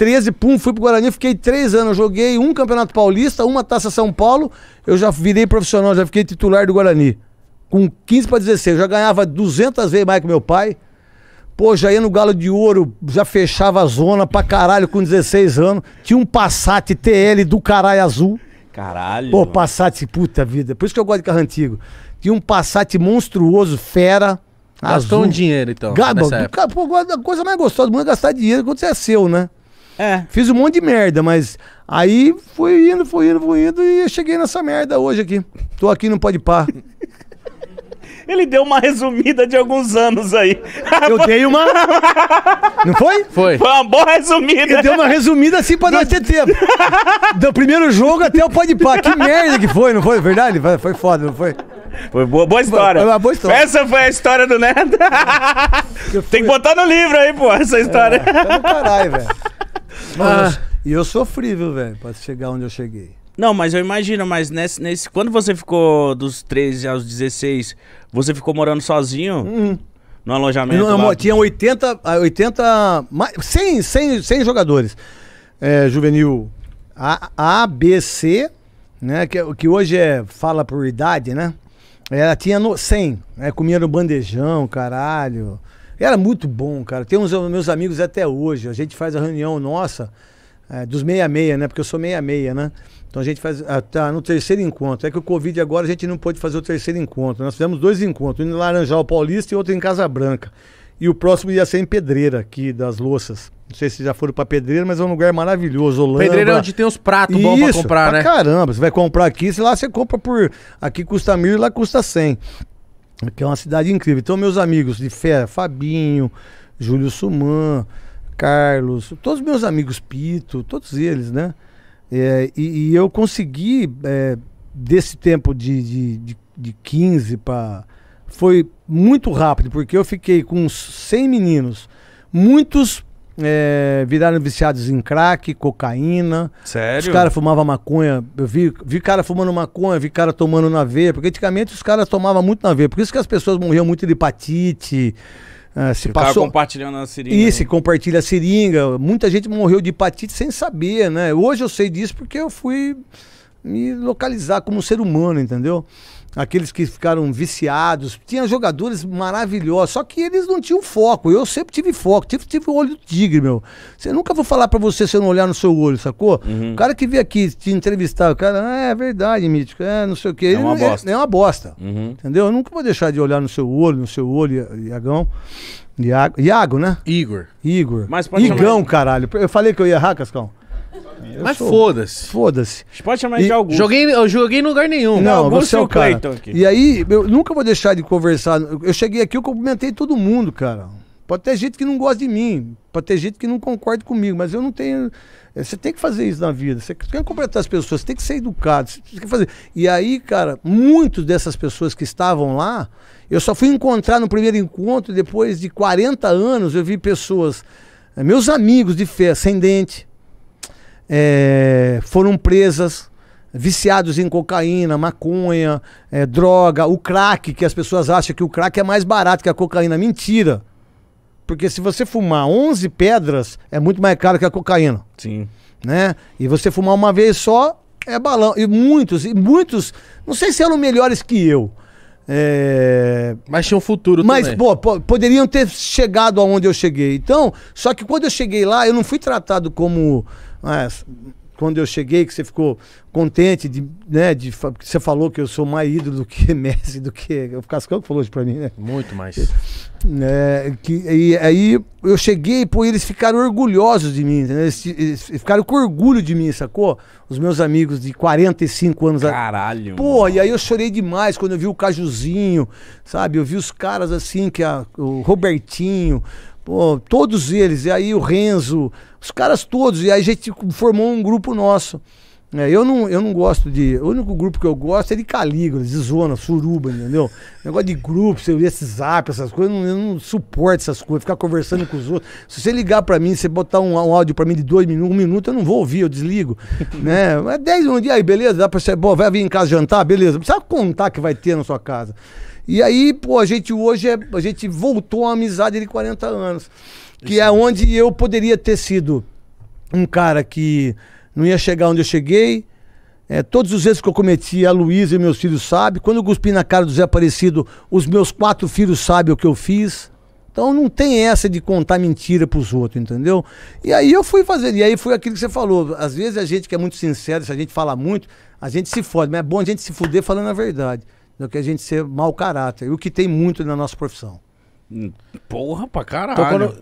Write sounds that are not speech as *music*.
13, pum, fui pro Guarani, fiquei três anos, joguei um Campeonato Paulista, uma Taça São Paulo, eu já virei profissional, já fiquei titular do Guarani. Com 15 para 16, já ganhava 200 vezes mais que meu pai. Pô, já ia no Galo de Ouro, já fechava a zona pra caralho com 16 anos. Tinha um Passat TL do caralho azul. Caralho. Pô, Passat, puta vida. Por isso que eu gosto de carro antigo. Tinha um Passat monstruoso, fera. Gastou azul. um dinheiro, então. Gabo, pô, a coisa mais gostosa do mundo é gastar dinheiro quando você é seu, né? É. Fiz um monte de merda, mas aí fui indo, fui indo, fui indo e cheguei nessa merda hoje aqui. Tô aqui no Pode Par. *laughs* Ele deu uma resumida de alguns anos aí. Eu *laughs* dei uma. Não foi? Foi. Foi uma boa resumida. Ele deu uma resumida assim pra nós ter tempo. Do primeiro jogo até o pode par. Que merda que foi, não foi? Verdade? Foi foda, não foi? Foi boa, boa história. Foi uma boa história. Essa foi a história do Neto. Tem que botar no livro aí, pô, essa história. É, tá caralho, velho. Mas, ah. E eu sofri, viu, velho, pra chegar onde eu cheguei. Não, mas eu imagino, mas nesse, nesse. Quando você ficou dos 13 aos 16, você ficou morando sozinho? Uhum. No alojamento? Não, lá... Tinha 80. 80 mais, 100, 100, 100 jogadores. É, juvenil A, A, B, C, né? Que, que hoje é fala por idade, né? Ela tinha no, 100. Né, comia no bandejão, caralho. Era muito bom, cara. Tem uns meus amigos até hoje. A gente faz a reunião nossa é, dos 66, né? Porque eu sou 66, né? Então a gente faz. Ah, tá no terceiro encontro. É que o Covid agora a gente não pôde fazer o terceiro encontro. Nós fizemos dois encontros, um em Laranjal Paulista e outro em Casa Branca. E o próximo ia ser em Pedreira, aqui das louças. Não sei se já foram pra Pedreira, mas é um lugar maravilhoso. Holanda. Pedreira é onde tem os pratos bons pra comprar, pra né? Caramba, você vai comprar aqui, se lá você compra por. Aqui custa mil e lá custa cem que é uma cidade incrível. Então, meus amigos de fé, Fabinho, Júlio Suman, Carlos, todos meus amigos Pito, todos eles, né? É, e, e, eu consegui, é, desse tempo de, de, de, de 15 para. Foi muito rápido, porque eu fiquei com uns 100 meninos. Muitos é, viraram viciados em crack, cocaína. Sério? Os caras fumavam maconha. Eu vi, vi cara fumando maconha, vi cara tomando na veia. Porque antigamente os caras tomavam muito na veia. Por isso que as pessoas morriam muito de hepatite. Ah, se passou... compartilhando a seringa. Isso, né? compartilha a seringa. Muita gente morreu de hepatite sem saber, né? Hoje eu sei disso porque eu fui me localizar como ser humano, entendeu? Aqueles que ficaram viciados. Tinha jogadores maravilhosos, só que eles não tinham foco. Eu sempre tive foco, tive, tive o olho do tigre, meu. Você nunca vou falar para você se eu não olhar no seu olho, sacou? Uhum. O cara que veio aqui te entrevistar, o cara, ah, é verdade, mítico, é não sei o quê. É uma Ele, é- bosta. É, é uma bosta. Uhum. Entendeu? Eu nunca vou deixar de olhar no seu olho, no seu olho, Iagão. Iago, Iago né? Igor. Igor. Mas Igão, chamar... caralho. Eu falei que eu ia errar, Cascão. Eu Mas foda-se. Foda-se. Pode chamar E- de algum. Joguei, eu joguei em lugar nenhum. Não, você é o cara. Clayton aqui. E aí, eu nunca vou deixar de conversar. Eu cheguei aqui, eu cumprimentei todo mundo, cara. Pode ter gente que não gosta de mim, pode ter gente que não concorda comigo, mas eu não tenho. Eh, você tem que fazer isso na vida. Você tem que completar as pessoas, você tem que ser educado. Você tem que fazer. E aí, cara, muitas dessas pessoas que estavam lá, eu só fui encontrar no primeiro encontro, depois de 40 anos, eu vi pessoas, eh, meus amigos de fé, sem dente, é, foram presas, viciados em cocaína, maconha, é, droga, o crack, que as pessoas acham que o crack é mais barato que a cocaína. Mentira! Porque se você fumar 11 pedras, é muito mais caro que a cocaína. Sim. Né? E você fumar uma vez só, é balão. E muitos, e muitos, não sei se eram melhores que eu. É... Mas tinha um futuro Mas, também. Mas, pô, poderiam ter chegado aonde eu cheguei. Então, só que quando eu cheguei lá, eu não fui tratado como mas ah, quando eu cheguei, que você ficou contente de, né, de você falou que eu sou mais ídolo do que *laughs* Messi, do que o Cascão que falou isso para mim, né? Muito mais. É, que, e aí eu cheguei, pô, eles ficaram orgulhosos de mim, né? eles, eles, ficaram com orgulho de mim, sacou? Os meus amigos de 45 anos. Caralho. Pô, mano. e aí eu chorei demais quando eu vi o Cajuzinho, sabe? Eu vi os caras assim que a, o Robertinho, Pô, todos eles, e aí o Renzo, os caras todos, e aí a gente formou um grupo nosso. É, eu, não, eu não gosto de. O único grupo que eu gosto é de Calígula, de Zona, Suruba, entendeu? Negócio de grupo, esse zap, essas coisas, eu não, eu não suporto essas coisas, ficar conversando com os outros. Se você ligar pra mim, você botar um, um áudio pra mim de dois minutos, um minuto, eu não vou ouvir, eu desligo. *laughs* né? É dez, um dia aí, beleza? Dá pra você. Bom, vai vir em casa jantar, beleza? precisa contar que vai ter na sua casa. E aí, pô, a gente hoje é, a gente voltou a amizade de 40 anos. Que Isso. é onde eu poderia ter sido um cara que não ia chegar onde eu cheguei. É, todos os erros que eu cometi, a Luísa e meus filhos sabem. Quando eu cuspi na cara do Zé Aparecido, os meus quatro filhos sabem o que eu fiz. Então não tem essa de contar mentira para os outros, entendeu? E aí eu fui fazer, e aí foi aquilo que você falou. Às vezes a gente que é muito sincero, se a gente fala muito, a gente se fode, mas é bom a gente se fuder falando a verdade, do que a gente ser mau caráter, o que tem muito na nossa profissão. Porra pra caralho. Então, quando,